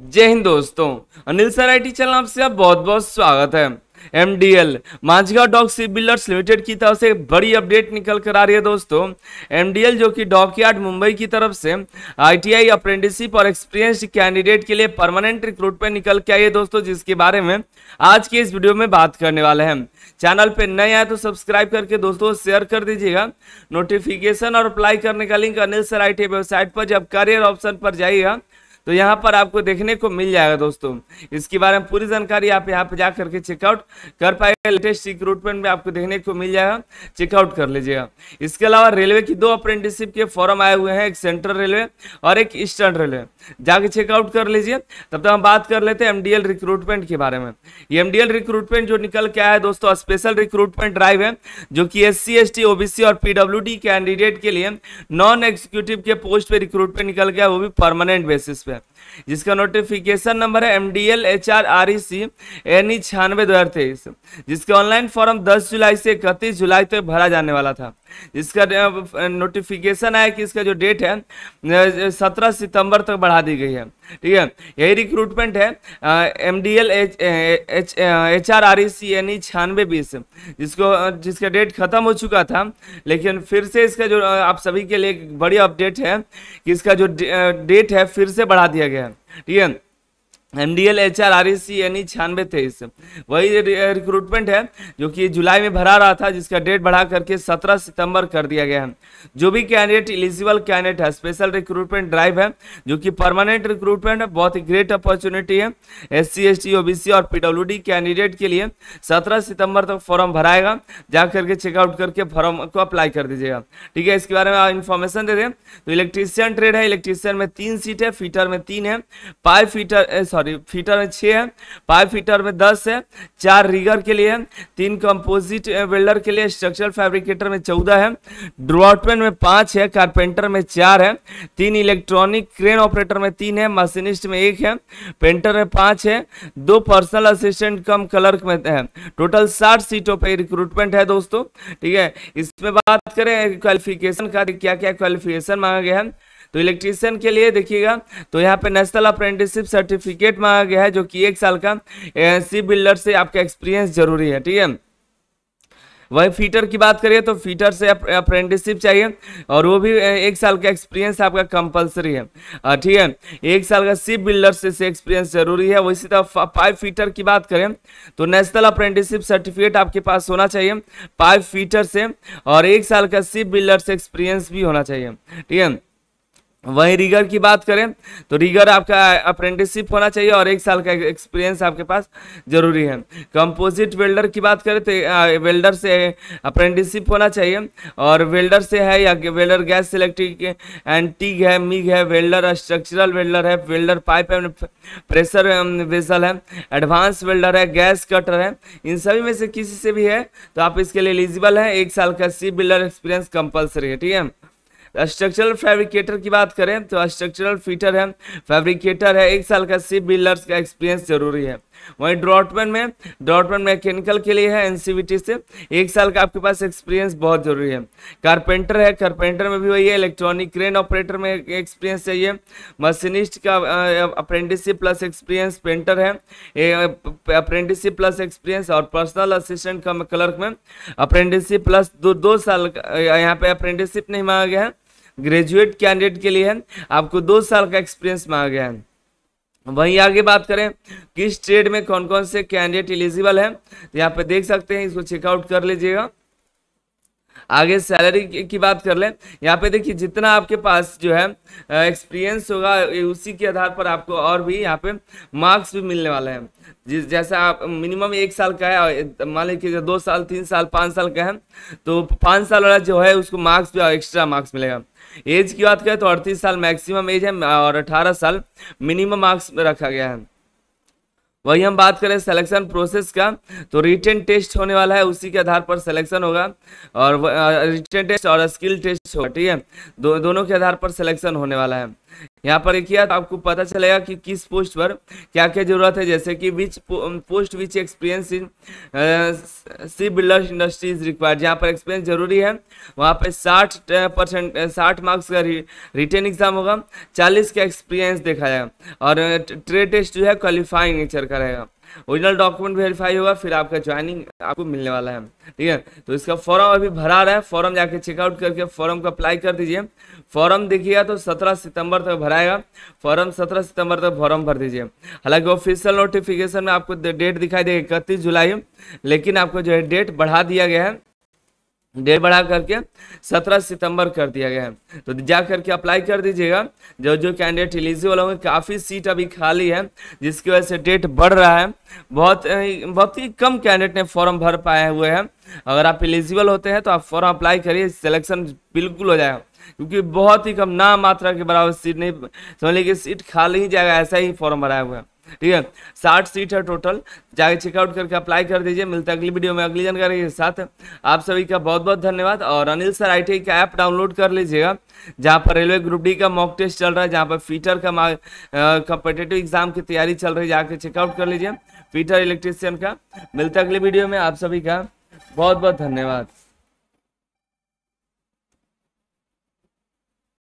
जय हिंद दोस्तों Anil sir I T channel आपसे आप बहुत बहुत स्वागत है M D L Mazagon dock sea builders limited की तरफ से बड़ी अपडेट निकल कर आ रही है दोस्तों एम डी एल जो कि यार्ड मुंबई की तरफ से आई टी आई अप्रेंटिसिप और एक्सपीरियंस कैंडिडेट के लिए परमानेंट रिक्रूटमेंट निकल के आई है दोस्तों जिसके बारे में आज के इस वीडियो में बात करने वाले हैं चैनल पर नए आए तो सब्सक्राइब करके दोस्तों शेयर कर दीजिएगा नोटिफिकेशन और अप्लाई करने का link Anil sir I T website पर जब करियर ऑप्शन पर जाइएगा तो यहाँ पर आपको देखने को मिल जाएगा दोस्तों इसके बारे में पूरी जानकारी आप यहाँ पे जा करके चेकआउट कर पाएगा लेटेस्ट रिक्रूटमेंट में आपको देखने को मिल जाएगा चेकआउट कर लीजिएगा इसके अलावा रेलवे की दो अप्रेंटिसशिप के फॉर्म आए हुए हैं एक सेंट्रल रेलवे और एक ईस्टर्न रेलवे जाके चेकआउट कर लीजिए तब तक हम बात कर लेते हैं एमडीएल रिक्रूटमेंट के बारे में ये एमडीएल रिक्रूटमेंट जो निकल के आया है दोस्तों स्पेशल रिक्रूटमेंट ड्राइव है जो कि एस सी ओबीसी और पीडब्ल्यू कैंडिडेट के लिए नॉन एग्जीक्यूटिव के पोस्ट पर रिक्रूटमेंट निकल गया वो भी परमानेंट बेसिस पे है जिसका नोटिफिकेशन नंबर है M D L H R R E C N छियानवे दो हजार तेईस जिसका ऑनलाइन फॉर्म दस जुलाई से इकतीस जुलाई तक तो भरा जाने वाला था जिसका नोटिफिकेशन आया कि इसका जो डेट है सत्रह सितंबर तक बढ़ा दी गई है ठीक है यही रिक्रूटमेंट है M D L H H R R C छियानवे बीस जिसको जिसका डेट खत्म हो चुका था लेकिन फिर से इसका जो आप सभी के लिए एक बड़ी अपडेट है कि इसका जो डेट है फिर से बढ़ा दिया गया है ठीक है M D L H R R S C यानी छियानवे तेईस वही रिक्रूटमेंट है जो कि जुलाई में भरा रहा था जिसका डेट बढ़ा करके 17 सितंबर कर दिया गया है जो भी कैंडिडेट इलिजिबल कैंडिडेट है स्पेशल रिक्रूटमेंट ड्राइव है जो कि परमानेंट रिक्रूटमेंट है बहुत ही ग्रेट अपॉर्चुनिटी है S C S T O B C और पी डी कैंडिडेट के लिए सत्रह सितंबर तक फॉर्म भराएगा जा करके चेकआउट करके फॉर्म को अप्लाई कर दीजिएगा ठीक है इसके बारे में इन्फॉर्मेशन दे दें तो इलेक्ट्रीशियन ट्रेड है इलेक्ट्रीशियन में तीन सीट है फीटर में तीन है पाइव फीटर सॉरी फीटर में छः है पाइप फीटर में दस है चार रिगर के लिए है तीन कंपोजिट वेल्डर के लिए स्ट्रक्चरल फैब्रिकेटर में चौदह है ड्रॉटमैन में पाँच है कारपेंटर में चार है तीन इलेक्ट्रॉनिक क्रेन ऑपरेटर में तीन है मशीनिस्ट में एक है पेंटर में पाँच है दो पर्सनल असिस्टेंट कम कलर्क में है टोटल साठ सीटों पर रिक्रूटमेंट है दोस्तों ठीक है इसमें बात करें क्वालिफिकेशन का क्या क्या क्वालिफिकेशन मांगा गया है तो इलेक्ट्रीशियन के लिए देखिएगा तो यहाँ पे नेशनल अप्रेंटिसशिप सर्टिफिकेट मांगा गया है जो कि एक साल का सी बिल्डर से आपका एक्सपीरियंस जरूरी है ठीक है वही फीटर की बात करिए तो फीटर से अप्रेंटिसशिप चाहिए और वो भी एक साल का एक्सपीरियंस आपका कंपलसरी है ठीक है एक साल का सिप बिल्डर से, से एक्सपीरियंस जरूरी है वैसे तरह पाइप फीटर की बात करें तो नेशनल अप्रेंटिसशिप सर्टिफिकेट आपके पास होना चाहिए पाइप फीटर से और एक साल का सिप बिल्डर से एक्सपीरियंस भी होना चाहिए ठीक है वहीं रीगर की बात करें तो रीगर आपका अप्रेंटिसशिप होना चाहिए और एक साल का एक्सपीरियंस आपके पास जरूरी है कंपोजिट वेल्डर की बात करें तो वेल्डर से अप्रेंटिसशिप होना चाहिए और वेल्डर से है या वेल्डर गैस इलेक्ट्रिक एंड है मिग है वेल्डर स्ट्रक्चरल वेल्डर है welder pipe and pressure vessel है एडवांस वेल्डर है गैस कटर है इन सभी में से किसी से भी है तो आप इसके लिए एलिजिबल हैं एक साल का सी बिल्डर एक्सपीरियंस कंपल्सरी है ठीक है स्ट्रक्चरल फैब्रिकेटर की बात करें तो स्ट्रक्चरल फिटर है फैब्रिकेटर है एक साल का सिप बिल्डर्स का एक्सपीरियंस जरूरी है वहीं ड्रॉटमैन में ड्रॉटमैन मैकेनिकल के लिए है एनसीवीटी से एक साल का आपके पास एक्सपीरियंस बहुत जरूरी है कारपेंटर है कारपेंटर में भी वही है इलेक्ट्रॉनिक क्रेन ऑपरेटर में एक्सपीरियंस चाहिए मशीनिस्ट का अप्रेंटिसशिप प्लस एक्सपीरियंस पेंटर है अप्रेंटिसशिप प्लस एक्सपीरियंस और पर्सनल असिस्टेंट का क्लर्क में अप्रेंटिसशिप प्लस दो दो साल यहाँ पे अप्रेंटिसशिप नहीं मांगा गया है ग्रेजुएट कैंडिडेट के लिए आपको दो साल का एक्सपीरियंस मांगा गया है वहीं आगे बात करें किस ट्रेड में कौन कौन से कैंडिडेट एलिजिबल हैं तो यहाँ पे देख सकते हैं इसको चेकआउट कर लीजिएगा आगे सैलरी की बात कर लें यहाँ पे देखिए जितना आपके पास जो है एक्सपीरियंस होगा उसी के आधार पर आपको और भी यहाँ पे मार्क्स भी मिलने वाले हैं जिस जैसा आप मिनिमम एक साल का है मान लीजिए दो साल तीन साल पाँच साल का है तो पाँच साल वाला जो है उसको मार्क्स भी एक्स्ट्रा मार्क्स मिलेगा एज की बात करें तो अड़तीस साल मैक्सिमम एज है और अठारह साल मिनिमम मार्क्स रखा गया है वही हम बात करें सिलेक्शन प्रोसेस का तो रिटर्न टेस्ट होने वाला है उसी के आधार पर सिलेक्शन होगा और रिटर्न टेस्ट और स्किल टेस्ट होगा ठीक है दो, दोनों के आधार पर सिलेक्शन होने वाला है यहाँ पर देखिए आपको पता चलेगा कि किस पोस्ट पर क्या क्या जरूरत है जैसे कि which post which experience in sea builder industry is required जहाँ पर एक्सपीरियंस जरूरी है वहाँ पे साठ परसेंट uh, uh, साठ मार्क्स का रिटर्न एग्जाम होगा चालीस का एक्सपीरियंस देखा जाएगा और ट्रेड uh, टेस्ट जो है क्वालिफाइंग नेचर का रहेगा ओरिजिनल डॉक्यूमेंट वेरीफाई होगा फिर आपका ज्वाइनिंग आपको मिलने वाला है ठीक है तो इसका फॉर्म अभी भरा रहा है फॉर्म जाके चेकआउट करके फॉर्म को अप्लाई कर दीजिए फॉर्म देखिएगा तो 17 सितंबर तक भराएगा फॉर्म 17 सितंबर तक फॉर्म भर दीजिए हालांकि ऑफिशियल नोटिफिकेशन में आपको डेट दिखाई देगा इकतीस जुलाई लेकिन आपको जो है डेट बढ़ा दिया गया है डेट बढ़ा करके 17 सितंबर कर दिया गया है तो जा करके अप्लाई कर दीजिएगा जो जो कैंडिडेट एलिजिबल होंगे काफ़ी सीट अभी खाली है जिसकी वजह से डेट बढ़ रहा है बहुत बहुत ही कम कैंडिडेट ने फॉर्म भर पाए हुए हैं अगर आप एलिजिबल होते हैं तो आप फॉर्म अप्लाई करिए सिलेक्शन बिल्कुल हो जाएगा क्योंकि बहुत ही कम ना मात्रा के बराबर सीट नहीं समझ लीजिए सीट खाली ही जाएगा ऐसा ही फॉर्म भराया हुआ है ठीक है साठ सीट है टोटल जाके चेकआउट करके अप्लाई कर दीजिए मिलते हैं अगली वीडियो में अगली जानकारी के साथ आप सभी का बहुत बहुत धन्यवाद और अनिल सर आई का ऐप डाउनलोड कर लीजिएगा जहाँ पर रेलवे ग्रुप डी का मॉक टेस्ट चल रहा है जहाँ पर फीटर का कंपिटेटिव एग्जाम की तैयारी चल रही है जाके चेकआउट कर लीजिए फीटर इलेक्ट्रिशियन का मिलता अगली वीडियो में आप सभी का बहुत बहुत धन्यवाद